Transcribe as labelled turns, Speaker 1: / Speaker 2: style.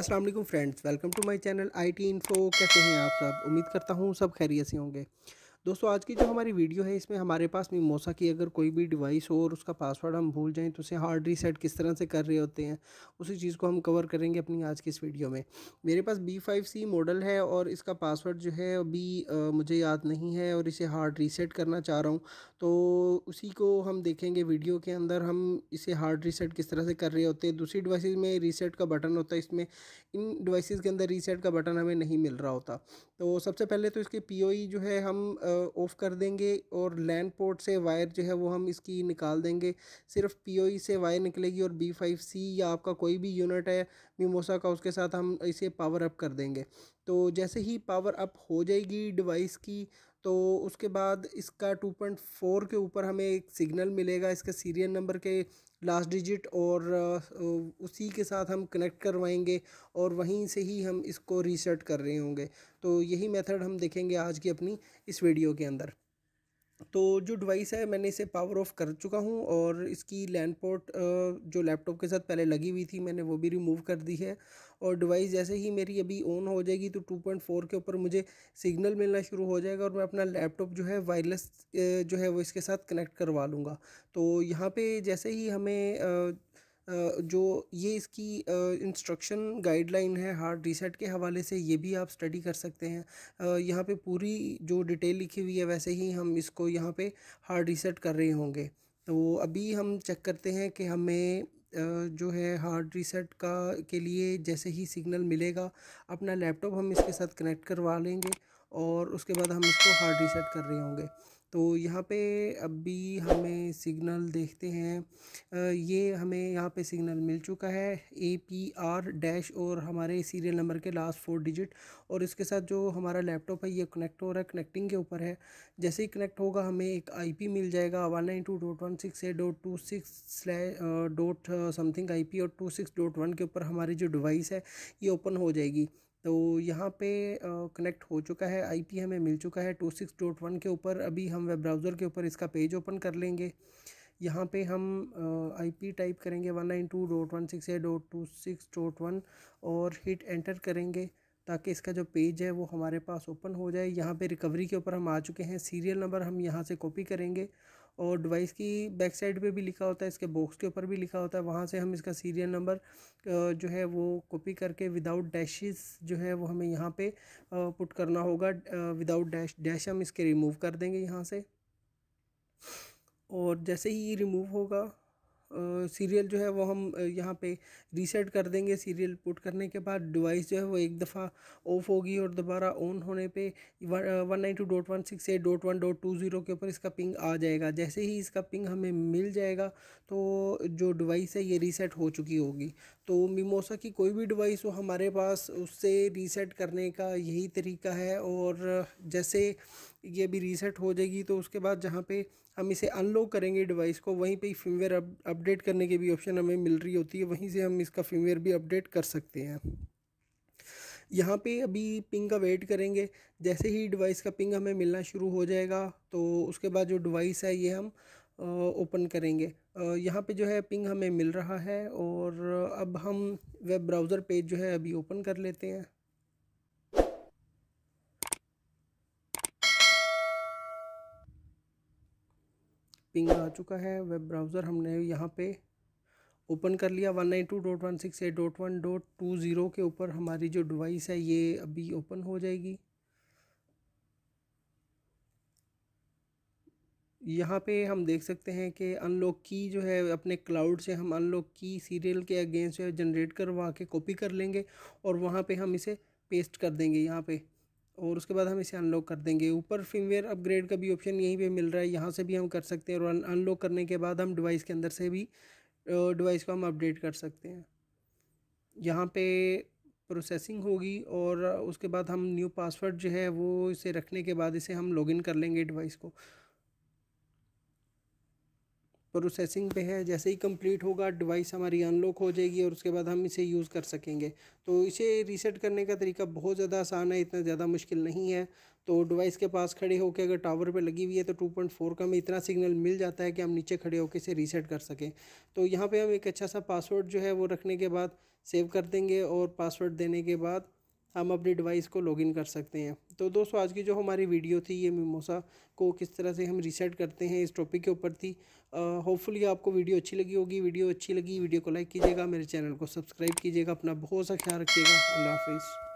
Speaker 1: अस्सलाम वालेकुम friends welcome to my channel IT info कैसे हैं आप सब उम्मीद करता हूँ सब खैरियत से होंगे दोस्तों आज की जो हमारी वीडियो है इसमें हमारे पास मीमोसा की अगर कोई भी डिवाइस हो और उसका पासवर्ड हम भूल जाएँ तो उसे हार्ड रीसेट किस तरह से कर रहे होते हैं उसी चीज़ को हम कवर करेंगे अपनी आज की इस वीडियो में मेरे पास बी फाइव सी मॉडल है और इसका पासवर्ड जो है अभी मुझे याद नहीं है और इसे हार्ड रीसेट करना चाह रहा हूँ तो उसी को हम देखेंगे वीडियो के अंदर हम इसे हार्ड रीसेट किस तरह से कर रहे होते हैं दूसरी डिवाइस में रीसेट का बटन होता है इसमें इन डिवाइसिस के अंदर रीसेट का बटन हमें नहीं मिल रहा होता तो सबसे पहले तो इसके पी e जो है हम ऑफ़ कर देंगे और लैंड पोर्ट से वायर जो है वो हम इसकी निकाल देंगे सिर्फ पीओई e से वायर निकलेगी और बी फाइव सी या आपका कोई भी यूनिट है मीमोसा का उसके साथ हम इसे पावर अप कर देंगे तो जैसे ही पावर अप हो जाएगी डिवाइस की तो उसके बाद इसका 2.4 के ऊपर हमें एक सिग्नल मिलेगा इसका सीरियल नंबर के लास्ट डिजिट और उसी के साथ हम कनेक्ट करवाएंगे और वहीं से ही हम इसको रीसेट कर रहे होंगे तो यही मेथड हम देखेंगे आज की अपनी इस वीडियो के अंदर तो जो डिवाइस है मैंने इसे पावर ऑफ़ कर चुका हूँ और इसकी लैंड पोर्ट जो लैपटॉप के साथ पहले लगी हुई थी मैंने वो भी रिमूव कर दी है और डिवाइस जैसे ही मेरी अभी ऑन हो जाएगी तो 2.4 के ऊपर मुझे सिग्नल मिलना शुरू हो जाएगा और मैं अपना लैपटॉप जो है वायरलेस जो है वो इसके साथ कनेक्ट करवा लूँगा तो यहाँ पर जैसे ही हमें जो ये इसकी इंस्ट्रक्शन गाइडलाइन है हार्ड रीसेट के हवाले से ये भी आप स्टडी कर सकते हैं यहाँ पे पूरी जो डिटेल लिखी हुई है वैसे ही हम इसको यहाँ पे हार्ड रीसेट कर रहे होंगे तो अभी हम चेक करते हैं कि हमें जो है हार्ड रीसेट का के लिए जैसे ही सिग्नल मिलेगा अपना लैपटॉप हम इसके साथ कनेक्ट करवा लेंगे और उसके बाद हम इसको हार्ड रीसेट कर रहे होंगे तो यहाँ पे अभी हमें सिग्नल देखते हैं ये हमें यहाँ पे सिग्नल मिल चुका है ए पी आर डैश और हमारे सीरियल नंबर के लास्ट फोर डिजिट और इसके साथ जो हमारा लैपटॉप है ये कनेक्ट हो रहा है कनेक्टिंग के ऊपर है जैसे ही कनेक्ट होगा हमें एक आई पी मिल जाएगा one nine two dot one six eight dot two six dot something I P और टू सिक्स डॉट वन के ऊपर हमारी जो डिवाइस है ये ओपन हो जाएगी तो यहाँ पे कनेक्ट हो चुका है आईपी हमें मिल चुका है टू सिक्स डॉट वन के ऊपर अभी हम वेब ब्राउज़र के ऊपर इसका पेज ओपन कर लेंगे यहाँ पे हम आईपी टाइप करेंगे one nine two dot one six eight dot two six dot one और हिट एंटर करेंगे ताकि इसका जो पेज है वो हमारे पास ओपन हो जाए यहाँ पे रिकवरी के ऊपर हम आ चुके हैं सीरियल नंबर हम यहाँ से कॉपी करेंगे और डिवाइस की बैक साइड पे भी लिखा होता है इसके बॉक्स के ऊपर भी लिखा होता है वहाँ से हम इसका सीरियल नंबर जो है वो कॉपी करके विदाउट डैशेस जो है वो हमें यहाँ पे पुट करना होगा विदाउट डैश डैश हम इसके रिमूव कर देंगे यहाँ से और जैसे ही ये रिमूव होगा सीरियल जो है वो हम यहाँ पे रीसेट कर देंगे सीरियल पुट करने के बाद डिवाइस जो है वो एक दफ़ा ऑफ होगी और दोबारा ऑन होने पे one nine two dot one six eight dot one dot two zero के ऊपर इसका पिंग आ जाएगा जैसे ही इसका पिंग हमें मिल जाएगा तो जो डिवाइस है ये रीसेट हो चुकी होगी तो मीमोसा की कोई भी डिवाइस हो हमारे पास उससे रीसेट करने का यही तरीका है और जैसे ये अभी रीसेट हो जाएगी तो उसके बाद जहाँ पे हम इसे अनलॉक करेंगे डिवाइस को वहीं पे फिमवेयर अपडेट करने की भी ऑप्शन हमें मिल रही होती है वहीं से हम इसका फिमवेयर भी अपडेट कर सकते हैं यहाँ पे अभी पिंग का वेट करेंगे जैसे ही डिवाइस का पिंग हमें मिलना शुरू हो जाएगा तो उसके बाद जो डिवाइस है ये हम ओपन करेंगे यहाँ पे जो है पिंग हमें मिल रहा है और अब हम वेब ब्राउज़र पेज जो है अभी ओपन कर लेते हैं पिंग आ चुका है वेब ब्राउज़र हमने यहाँ पे ओपन कर लिया one nine two dot one six eight dot one dot two zero के ऊपर हमारी जो डिवाइस है ये अभी ओपन हो जाएगी यहाँ पे हम देख सकते हैं कि अनलॉक की जो है अपने क्लाउड से हम अनलॉक की सीरियल के अगेंस्ट जनरेट करवा के कॉपी कर लेंगे और वहाँ पे हम इसे पेस्ट कर देंगे यहाँ पे और उसके बाद हम इसे अनलॉक कर देंगे ऊपर फिमवेयर अपग्रेड का भी ऑप्शन यहीं पे मिल रहा है यहाँ से भी हम कर सकते हैं और अनलॉक करने के बाद हम डिवाइस के अंदर से भी डिवाइस को हम अपडेट कर सकते हैं यहाँ पे प्रोसेसिंग होगी और उसके बाद हम न्यू पासवर्ड जो है वो इसे रखने के बाद इसे हम लॉगिन कर लेंगे डिवाइस को प्रोसेसिंग पे है जैसे ही कंप्लीट होगा डिवाइस हमारी अनलॉक हो जाएगी और उसके बाद हम इसे यूज़ कर सकेंगे तो इसे रीसेट करने का तरीका बहुत ज़्यादा आसान है इतना ज़्यादा मुश्किल नहीं है तो डिवाइस के पास खड़े होकर अगर टावर पे लगी हुई है तो 2.4 का हमें इतना सिग्नल मिल जाता है कि हम नीचे खड़े होकर इसे रीसेट कर सकें तो यहाँ पर हम एक अच्छा सा पासवर्ड जो है वो रखने के बाद सेव कर देंगे और पासवर्ड देने के बाद हम अपने डिवाइस को लॉगिन कर सकते हैं तो दोस्तों आज की जो हमारी वीडियो थी ये मीमोसा को किस तरह से हम रीसेट करते हैं इस टॉपिक के ऊपर थी होपफुली आपको वीडियो अच्छी लगी होगी वीडियो अच्छी लगी वीडियो को लाइक कीजिएगा मेरे चैनल को सब्सक्राइब कीजिएगा अपना बहुत सा ख्याल रखिएगा अल्लाह हाफिज़